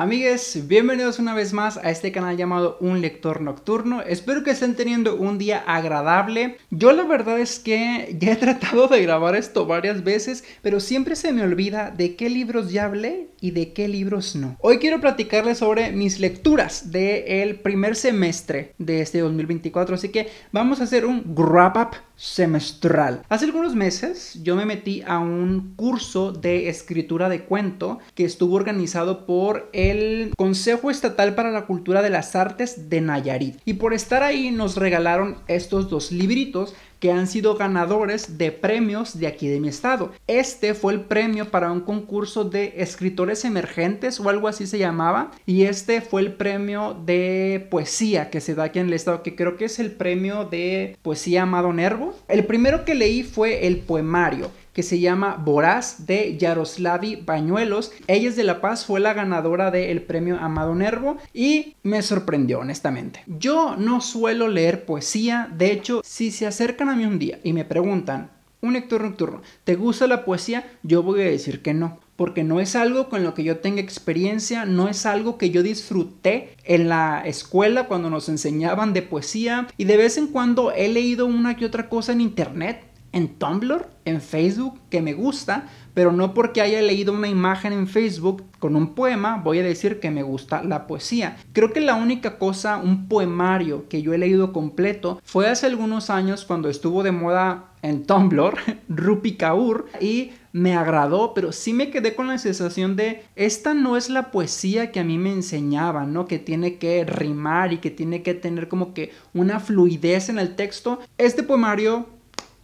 Amigues, bienvenidos una vez más a este canal llamado Un Lector Nocturno. Espero que estén teniendo un día agradable. Yo la verdad es que ya he tratado de grabar esto varias veces, pero siempre se me olvida de qué libros ya hablé y de qué libros no. Hoy quiero platicarles sobre mis lecturas del primer semestre de este 2024, así que vamos a hacer un wrap up semestral. Hace algunos meses yo me metí a un curso de escritura de cuento que estuvo organizado por el Consejo Estatal para la Cultura de las Artes de Nayarit. Y por estar ahí nos regalaron estos dos libritos que han sido ganadores de premios de aquí de mi estado. Este fue el premio para un concurso de escritores emergentes o algo así se llamaba y este fue el premio de poesía que se da aquí en el estado que creo que es el premio de poesía Amado Nervo. El primero que leí fue el poemario que se llama Voraz de Yaroslavi Bañuelos. Ella es de La Paz, fue la ganadora del premio Amado Nervo y me sorprendió honestamente. Yo no suelo leer poesía, de hecho, si se acercan a mí un día y me preguntan, un lector nocturno, ¿te gusta la poesía? Yo voy a decir que no porque no es algo con lo que yo tenga experiencia, no es algo que yo disfruté en la escuela cuando nos enseñaban de poesía y de vez en cuando he leído una que otra cosa en internet, en Tumblr, en Facebook, que me gusta, pero no porque haya leído una imagen en Facebook con un poema voy a decir que me gusta la poesía. Creo que la única cosa, un poemario que yo he leído completo fue hace algunos años cuando estuvo de moda en Tumblr, Rupi Kaur, y me agradó, pero sí me quedé con la sensación de esta no es la poesía que a mí me enseñaban, ¿no? Que tiene que rimar y que tiene que tener como que una fluidez en el texto. Este poemario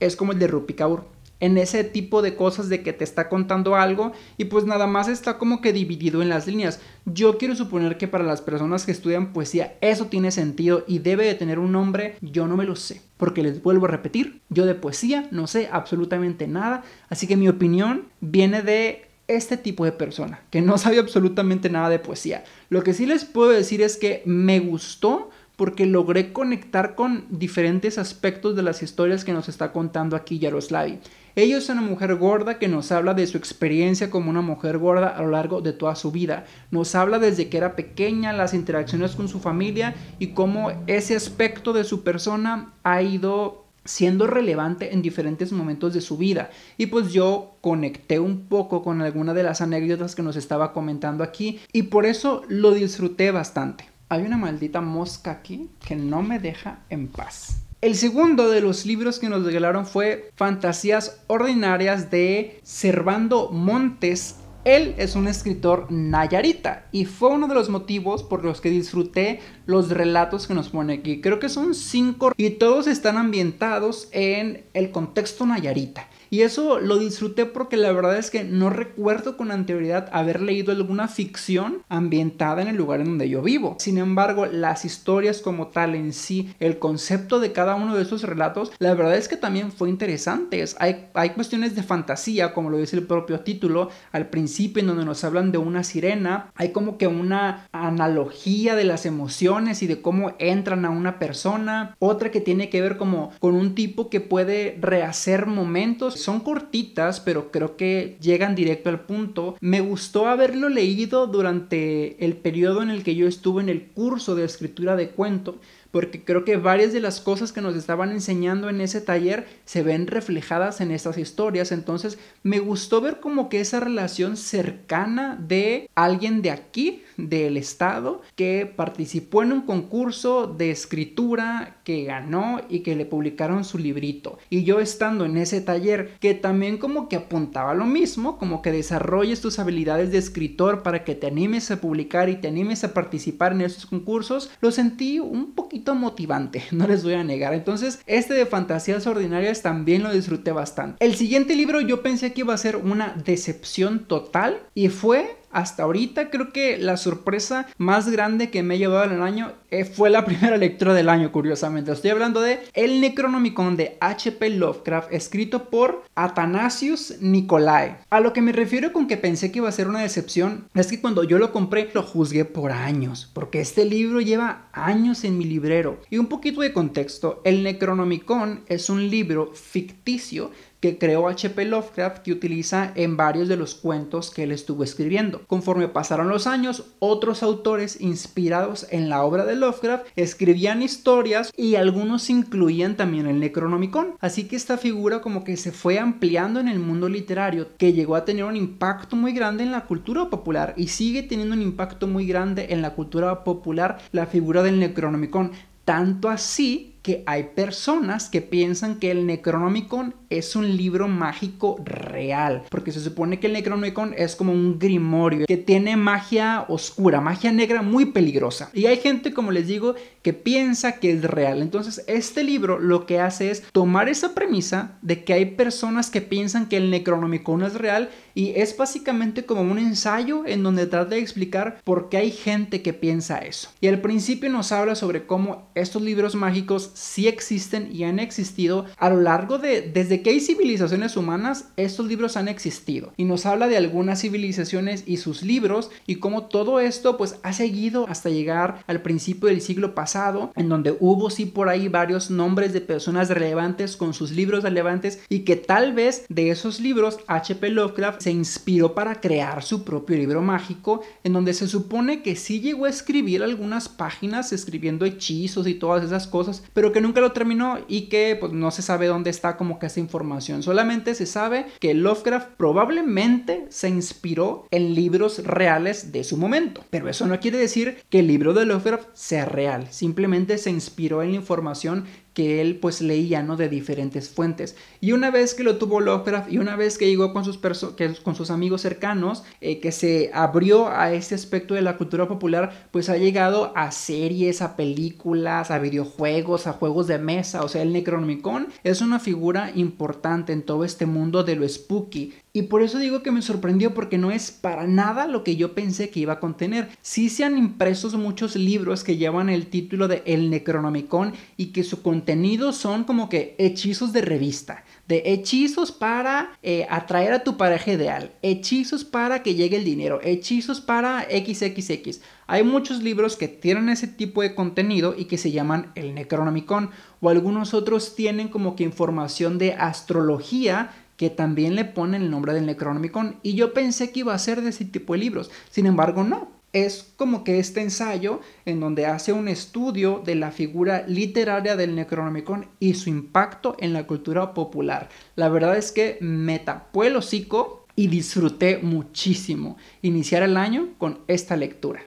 es como el de Rupi Kaur. En ese tipo de cosas de que te está contando algo y pues nada más está como que dividido en las líneas. Yo quiero suponer que para las personas que estudian poesía eso tiene sentido y debe de tener un nombre, yo no me lo sé. Porque les vuelvo a repetir, yo de poesía no sé absolutamente nada, así que mi opinión viene de este tipo de persona, que no sabe absolutamente nada de poesía. Lo que sí les puedo decir es que me gustó porque logré conectar con diferentes aspectos de las historias que nos está contando aquí Yaroslavi. Ella es una mujer gorda que nos habla de su experiencia como una mujer gorda a lo largo de toda su vida. Nos habla desde que era pequeña, las interacciones con su familia y cómo ese aspecto de su persona ha ido siendo relevante en diferentes momentos de su vida. Y pues yo conecté un poco con alguna de las anécdotas que nos estaba comentando aquí y por eso lo disfruté bastante. Hay una maldita mosca aquí que no me deja en paz. El segundo de los libros que nos regalaron fue Fantasías Ordinarias de Servando Montes. Él es un escritor nayarita y fue uno de los motivos por los que disfruté los relatos que nos pone aquí. Creo que son cinco y todos están ambientados en el contexto nayarita. Y eso lo disfruté porque la verdad es que no recuerdo con anterioridad haber leído alguna ficción ambientada en el lugar en donde yo vivo. Sin embargo, las historias como tal en sí, el concepto de cada uno de esos relatos, la verdad es que también fue interesante. Hay, hay cuestiones de fantasía, como lo dice el propio título, al principio en donde nos hablan de una sirena, hay como que una analogía de las emociones y de cómo entran a una persona, otra que tiene que ver como con un tipo que puede rehacer momentos son cortitas, pero creo que llegan directo al punto. Me gustó haberlo leído durante el periodo en el que yo estuve en el curso de escritura de cuento, porque creo que varias de las cosas que nos estaban enseñando en ese taller se ven reflejadas en estas historias. Entonces me gustó ver como que esa relación cercana de alguien de aquí, del Estado, que participó en un concurso de escritura, que ganó y que le publicaron su librito. Y yo estando en ese taller, que también como que apuntaba lo mismo, como que desarrolles tus habilidades de escritor para que te animes a publicar y te animes a participar en esos concursos, lo sentí un poquito motivante, no les voy a negar. Entonces, este de Fantasías Ordinarias también lo disfruté bastante. El siguiente libro yo pensé que iba a ser una decepción total y fue hasta ahorita creo que la sorpresa más grande que me he llevado en el año eh, fue la primera lectura del año, curiosamente. Estoy hablando de El Necronomicon de H.P. Lovecraft, escrito por Athanasius Nicolae. A lo que me refiero con que pensé que iba a ser una decepción es que cuando yo lo compré lo juzgué por años, porque este libro lleva años en mi librero. Y un poquito de contexto, El Necronomicon es un libro ficticio que creó H.P. Lovecraft que utiliza en varios de los cuentos que él estuvo escribiendo. Conforme pasaron los años, otros autores inspirados en la obra de Lovecraft, escribían historias y algunos incluían también el Necronomicon. Así que esta figura como que se fue ampliando en el mundo literario, que llegó a tener un impacto muy grande en la cultura popular y sigue teniendo un impacto muy grande en la cultura popular la figura del Necronomicon. Tanto así que hay personas que piensan que el Necronomicon es un libro mágico real, porque se supone que el Necronomicon es como un grimorio que tiene magia oscura, magia negra muy peligrosa. Y hay gente, como les digo, que piensa que es real. Entonces, este libro lo que hace es tomar esa premisa de que hay personas que piensan que el Necronomicon es real y es básicamente como un ensayo en donde trata de explicar por qué hay gente que piensa eso. Y al principio nos habla sobre cómo estos libros mágicos sí existen y han existido a lo largo de desde que hay civilizaciones humanas, estos libros han existido y nos habla de algunas civilizaciones y sus libros y cómo todo esto pues ha seguido hasta llegar al principio del siglo pasado en donde hubo sí por ahí varios nombres de personas relevantes con sus libros relevantes y que tal vez de esos libros H.P. Lovecraft se inspiró para crear su propio libro mágico en donde se supone que sí llegó a escribir algunas páginas escribiendo hechizos y todas esas cosas pero que nunca lo terminó y que pues no se sabe dónde está como que esa información solamente se sabe que Lovecraft probablemente se inspiró en libros reales de su momento, pero eso no quiere decir que el libro de Lovecraft sea real, simplemente se inspiró en la información que él pues leía, ¿no? De diferentes fuentes. Y una vez que lo tuvo Lovecraft y una vez que llegó con sus, que, con sus amigos cercanos, eh, que se abrió a este aspecto de la cultura popular, pues ha llegado a series, a películas, a videojuegos, a juegos de mesa. O sea, el Necronomicon es una figura importante en todo este mundo de lo spooky. Y por eso digo que me sorprendió porque no es para nada lo que yo pensé que iba a contener. Sí se han impresos muchos libros que llevan el título de El Necronomicon y que su contenido son como que hechizos de revista, de hechizos para eh, atraer a tu pareja ideal, hechizos para que llegue el dinero, hechizos para XXX. Hay muchos libros que tienen ese tipo de contenido y que se llaman el Necronomicon o algunos otros tienen como que información de astrología que también le ponen el nombre del Necronomicon y yo pensé que iba a ser de ese tipo de libros. Sin embargo, no. Es como que este ensayo en donde hace un estudio de la figura literaria del Necronomicon y su impacto en la cultura popular. La verdad es que me tapó el hocico y disfruté muchísimo iniciar el año con esta lectura.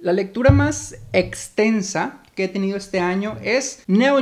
La lectura más extensa que he tenido este año es Neo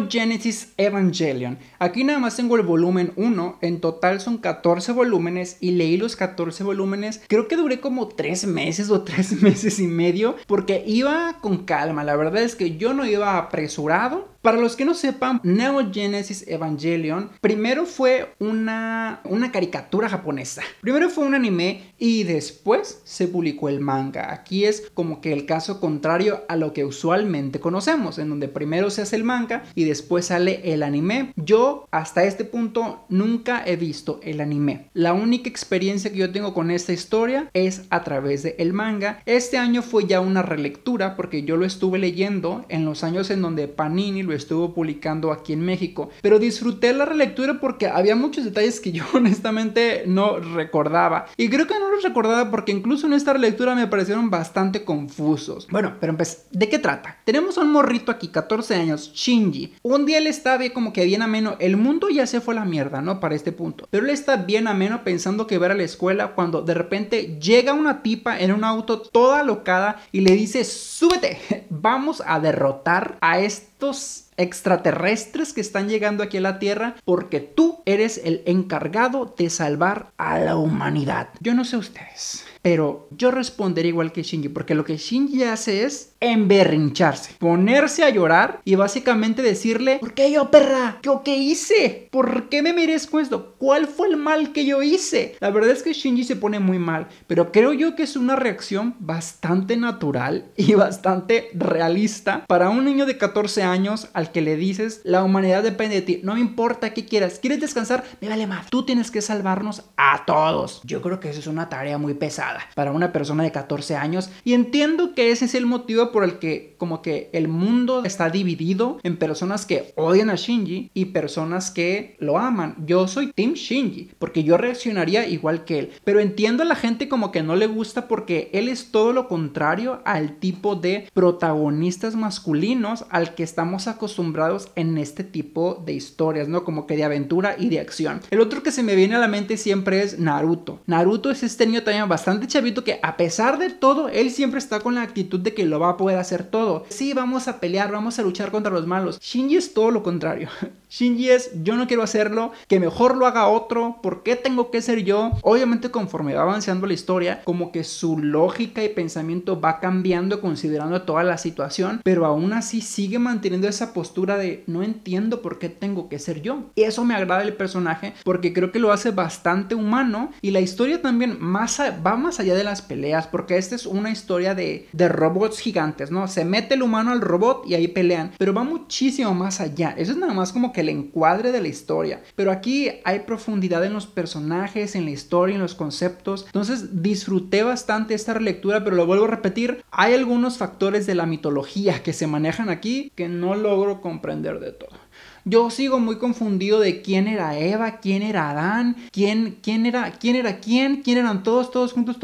Evangelion. Aquí nada más tengo el volumen 1, en total son 14 volúmenes y leí los 14 volúmenes. Creo que duré como 3 meses o 3 meses y medio porque iba con calma. La verdad es que yo no iba apresurado para los que no sepan, Neo Genesis Evangelion primero fue una, una caricatura japonesa. Primero fue un anime y después se publicó el manga. Aquí es como que el caso contrario a lo que usualmente conocemos, en donde primero se hace el manga y después sale el anime. Yo hasta este punto nunca he visto el anime. La única experiencia que yo tengo con esta historia es a través del manga. Este año fue ya una relectura porque yo lo estuve leyendo en los años en donde Panini estuvo publicando aquí en México. Pero disfruté la relectura porque había muchos detalles que yo honestamente no recordaba. Y creo que no los recordaba porque incluso en esta relectura me parecieron bastante confusos. Bueno, pero pues, ¿de qué trata? Tenemos a un morrito aquí, 14 años, Shinji. Un día él está bien como que bien ameno. El mundo ya se fue a la mierda, ¿no? Para este punto. Pero él está bien ameno pensando que va a la escuela cuando de repente llega una tipa en un auto toda locada y le dice, súbete, vamos a derrotar a estos extraterrestres que están llegando aquí a la Tierra porque tú eres el encargado de salvar a la humanidad. Yo no sé ustedes. Pero yo responderé igual que Shinji, porque lo que Shinji hace es emberrincharse, ponerse a llorar y básicamente decirle, ¿por qué yo perra? ¿Yo qué hice? ¿Por qué me merezco esto? ¿Cuál fue el mal que yo hice? La verdad es que Shinji se pone muy mal, pero creo yo que es una reacción bastante natural y bastante realista para un niño de 14 años al que le dices, la humanidad depende de ti, no me importa qué quieras, ¿quieres descansar? Me vale más, tú tienes que salvarnos a todos. Yo creo que eso es una tarea muy pesada para una persona de 14 años. Y entiendo que ese es el motivo por el que como que el mundo está dividido en personas que odian a Shinji y personas que lo aman. Yo soy Team Shinji porque yo reaccionaría igual que él. Pero entiendo a la gente como que no le gusta porque él es todo lo contrario al tipo de protagonistas masculinos al que estamos acostumbrados en este tipo de historias, ¿no? Como que de aventura y de acción. El otro que se me viene a la mente siempre es Naruto. Naruto es este niño también bastante chavito que a pesar de todo, él siempre está con la actitud de que lo va a poder hacer todo. Sí, vamos a pelear, vamos a luchar contra los malos. Shinji es todo lo contrario. Shinji es, yo no quiero hacerlo, que mejor lo haga otro, ¿por qué tengo que ser yo? Obviamente conforme va avanzando la historia, como que su lógica y pensamiento va cambiando considerando toda la situación, pero aún así sigue manteniendo esa postura de no entiendo por qué tengo que ser yo. Eso me agrada el personaje porque creo que lo hace bastante humano y la historia también más va más allá de las peleas, porque esta es una historia de, de robots gigantes, ¿no? Se mete el humano al robot y ahí pelean, pero va muchísimo más allá. Eso es nada más como que el encuadre de la historia. Pero aquí hay profundidad en los personajes, en la historia, en los conceptos. Entonces disfruté bastante esta relectura, pero lo vuelvo a repetir, hay algunos factores de la mitología que se manejan aquí que no logro comprender de todo. Yo sigo muy confundido de quién era Eva, quién era Adán, quién, quién era, quién era quién, quién eran todos, todos juntos,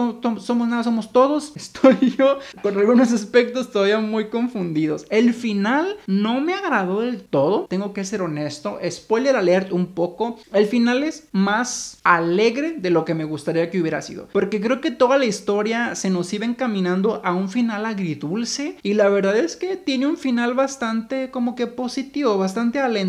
somos nada, somos todos. Estoy yo con algunos aspectos todavía muy confundidos. El final no me agradó del todo, tengo que ser honesto. Spoiler alert un poco. El final es más alegre de lo que me gustaría que hubiera sido. Porque creo que toda la historia se nos iba encaminando a un final agridulce. Y la verdad es que tiene un final bastante como que positivo, bastante alentador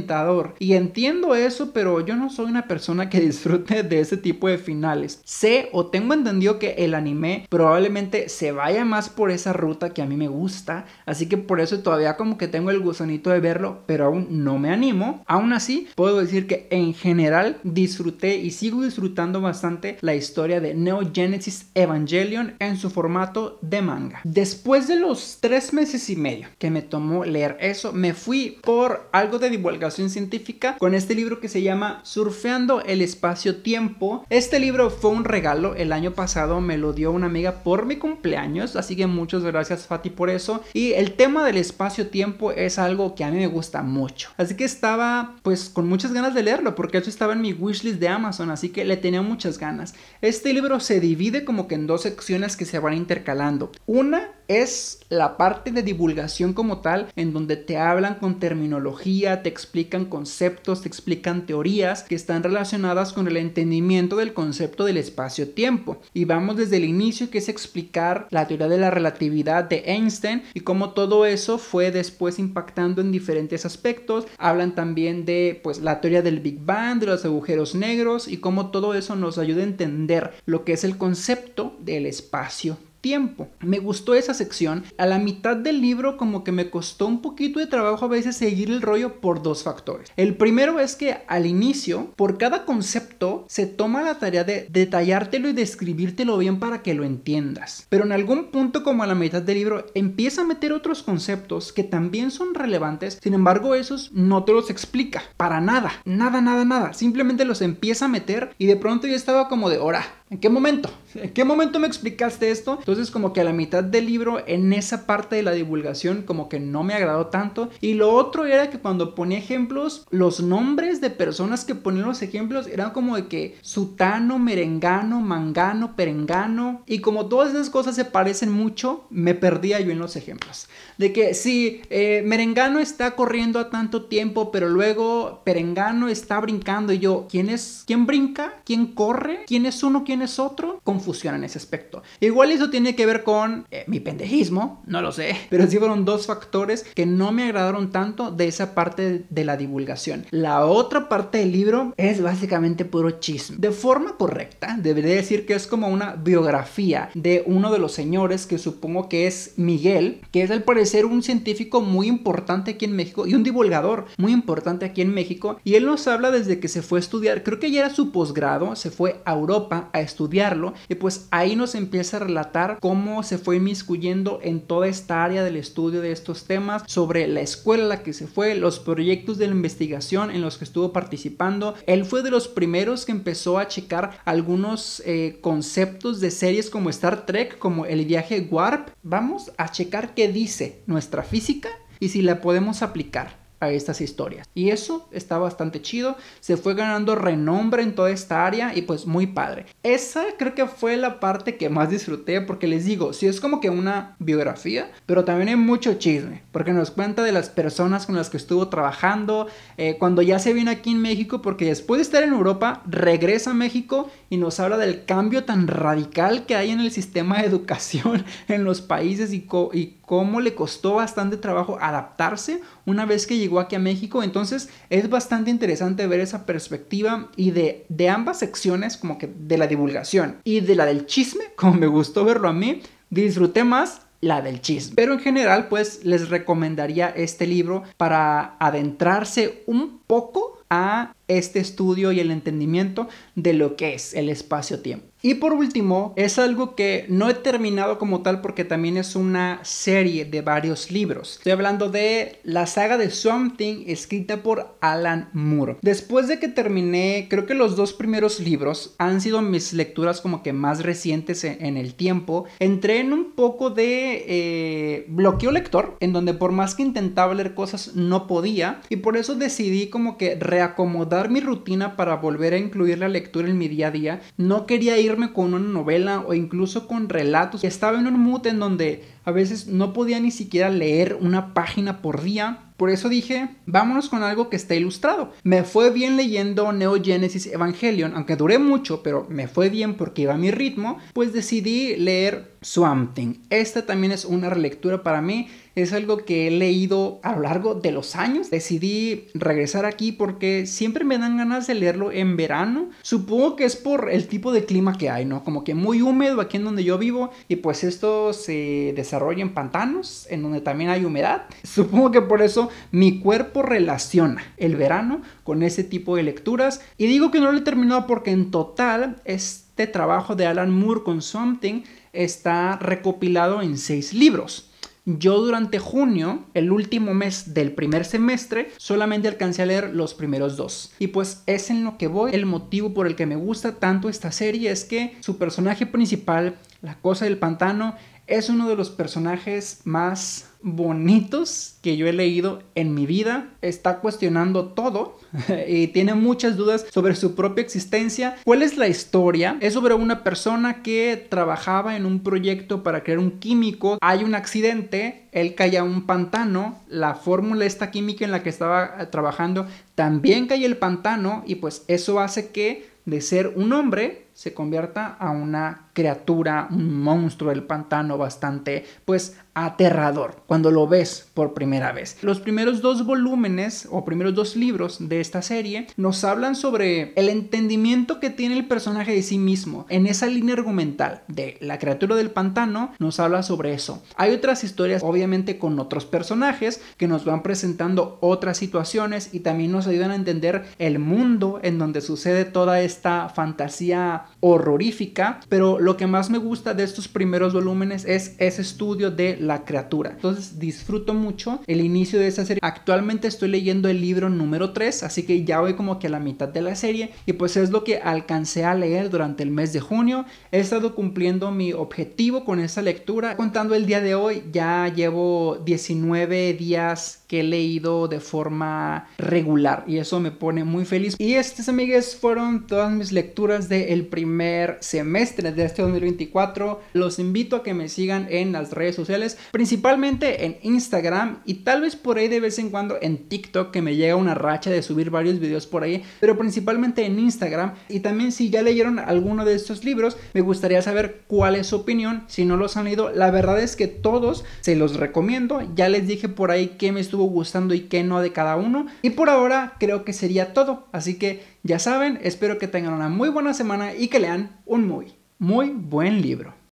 y entiendo eso, pero yo no soy una persona que disfrute de ese tipo de finales. Sé o tengo entendido que el anime probablemente se vaya más por esa ruta que a mí me gusta, así que por eso todavía como que tengo el gusanito de verlo, pero aún no me animo. Aún así, puedo decir que en general disfruté y sigo disfrutando bastante la historia de Neo Genesis Evangelion en su formato de manga. Después de los tres meses y medio que me tomó leer eso, me fui por algo de divulgación científica con este libro que se llama Surfeando el espacio-tiempo. Este libro fue un regalo, el año pasado me lo dio una amiga por mi cumpleaños, así que muchas gracias Fati por eso. Y el tema del espacio-tiempo es algo que a mí me gusta mucho, así que estaba pues con muchas ganas de leerlo porque eso estaba en mi wishlist de Amazon, así que le tenía muchas ganas. Este libro se divide como que en dos secciones que se van intercalando. Una es la parte de divulgación como tal, en donde te hablan con terminología, te explican conceptos, te explican teorías que están relacionadas con el entendimiento del concepto del espacio-tiempo. Y vamos desde el inicio, que es explicar la teoría de la relatividad de Einstein y cómo todo eso fue después impactando en diferentes aspectos. Hablan también de pues, la teoría del Big Bang, de los agujeros negros y cómo todo eso nos ayuda a entender lo que es el concepto del espacio tiempo. Me gustó esa sección. A la mitad del libro como que me costó un poquito de trabajo a veces seguir el rollo por dos factores. El primero es que al inicio, por cada concepto, se toma la tarea de detallártelo y describírtelo bien para que lo entiendas. Pero en algún punto como a la mitad del libro empieza a meter otros conceptos que también son relevantes, sin embargo esos no te los explica para nada, nada, nada, nada. Simplemente los empieza a meter y de pronto yo estaba como de, hora ¿En qué momento? ¿En qué momento me explicaste esto? Entonces como que a la mitad del libro, en esa parte de la divulgación, como que no me agradó tanto. Y lo otro era que cuando ponía ejemplos, los nombres de personas que ponían los ejemplos eran como de que sutano, merengano, mangano, perengano. Y como todas esas cosas se parecen mucho, me perdía yo en los ejemplos. De que si eh, merengano está corriendo a tanto tiempo, pero luego perengano está brincando. Y yo, ¿quién es? ¿Quién brinca? ¿Quién corre? ¿Quién es uno? ¿Quién es otro, confusión en ese aspecto. Igual eso tiene que ver con eh, mi pendejismo, no lo sé, pero sí fueron dos factores que no me agradaron tanto de esa parte de la divulgación. La otra parte del libro es básicamente puro chisme. De forma correcta, debería decir que es como una biografía de uno de los señores que supongo que es Miguel, que es al parecer un científico muy importante aquí en México y un divulgador muy importante aquí en México. Y él nos habla desde que se fue a estudiar, creo que ya era su posgrado, se fue a Europa a estudiarlo y pues ahí nos empieza a relatar cómo se fue inmiscuyendo en toda esta área del estudio de estos temas, sobre la escuela que se fue, los proyectos de la investigación en los que estuvo participando. Él fue de los primeros que empezó a checar algunos eh, conceptos de series como Star Trek, como el viaje Warp. Vamos a checar qué dice nuestra física y si la podemos aplicar a estas historias. Y eso está bastante chido. Se fue ganando renombre en toda esta área y pues muy padre. Esa creo que fue la parte que más disfruté porque les digo, si es como que una biografía, pero también hay mucho chisme porque nos cuenta de las personas con las que estuvo trabajando, eh, cuando ya se vino aquí en México, porque después de estar en Europa, regresa a México y nos habla del cambio tan radical que hay en el sistema de educación en los países y, co y cómo le costó bastante trabajo adaptarse una vez que llegó aquí a México. Entonces es bastante interesante ver esa perspectiva y de, de ambas secciones, como que de la divulgación y de la del chisme, como me gustó verlo a mí, disfruté más la del chisme. Pero en general, pues les recomendaría este libro para adentrarse un poco a este estudio y el entendimiento de lo que es el espacio-tiempo. Y por último, es algo que no he terminado como tal porque también es una serie de varios libros. Estoy hablando de la saga de Something escrita por Alan Moore. Después de que terminé, creo que los dos primeros libros han sido mis lecturas como que más recientes e-, en el tiempo, entré en un poco de eh, bloqueo lector, en donde por más que intentaba leer cosas no podía, y por eso decidí como que reacomodar mi rutina para volver a incluir la lectura en mi día a día, no quería irme con una novela o incluso con relatos. Estaba en un mood en donde a veces no podía ni siquiera leer una página por día. Por eso dije, vámonos con algo que esté ilustrado. Me fue bien leyendo Neo Genesis Evangelion, aunque duré mucho, pero me fue bien porque iba a mi ritmo, pues decidí leer Swamp Esta también es una relectura para mí es algo que he leído a lo largo de los años. Decidí regresar aquí porque siempre me dan ganas de leerlo en verano. Supongo que es por el tipo de clima que hay, ¿no? Como que muy húmedo aquí en donde yo vivo y pues esto se desarrolla en pantanos, en donde también hay humedad. Supongo que por eso mi cuerpo relaciona el verano con ese tipo de lecturas. Y digo que no lo he terminado porque en total este trabajo de Alan Moore con Something está recopilado en seis libros. Yo durante junio, el último mes del primer semestre, solamente alcancé a leer los primeros dos. Y pues es en lo que voy. El motivo por el que me gusta tanto esta serie es que su personaje principal, la cosa del pantano, es uno de los personajes más bonitos que yo he leído en mi vida. Está cuestionando todo y tiene muchas dudas sobre su propia existencia. ¿Cuál es la historia? Es sobre una persona que trabajaba en un proyecto para crear un químico. Hay un accidente, él cae a un pantano. La fórmula esta química en la que estaba eh, trabajando también cae el pantano y pues eso hace que de ser un hombre se convierta a una criatura, un monstruo del pantano bastante, pues, aterrador cuando lo ves por primera vez. Los primeros dos volúmenes o primeros dos libros de esta serie nos hablan sobre el entendimiento que tiene el personaje de sí mismo. En esa línea argumental de la criatura del pantano nos habla sobre eso. Hay otras historias obviamente con otros personajes que nos van presentando otras situaciones y también nos ayudan a entender el mundo en donde sucede toda esta fantasía horrorífica, pero lo lo que más me gusta de estos primeros volúmenes es ese estudio de la criatura. Entonces disfruto mucho el inicio de esa serie. Actualmente estoy leyendo el libro número 3, así que ya voy como que a la mitad de la serie y pues es lo que alcancé a leer durante el mes de junio. He estado cumpliendo mi objetivo con esa lectura. Contando el día de hoy, ya llevo 19 días que he leído de forma regular y eso me pone muy feliz. Y estas, amigas, fueron todas mis lecturas del primer semestre de este 2024. Los invito a que me sigan en las redes sociales, principalmente en Instagram y tal vez por ahí de vez en cuando en TikTok, que me llega una racha de subir varios videos por ahí, pero principalmente en Instagram. Y también si ya leyeron alguno de estos libros, me gustaría saber cuál es su opinión. Si no los han leído, la verdad es que todos se los recomiendo. Ya les dije por ahí que me estuvo gustando y que no de cada uno. Y por ahora creo que sería todo. Así que ya saben, espero que tengan una muy buena semana y que lean un muy, muy buen libro.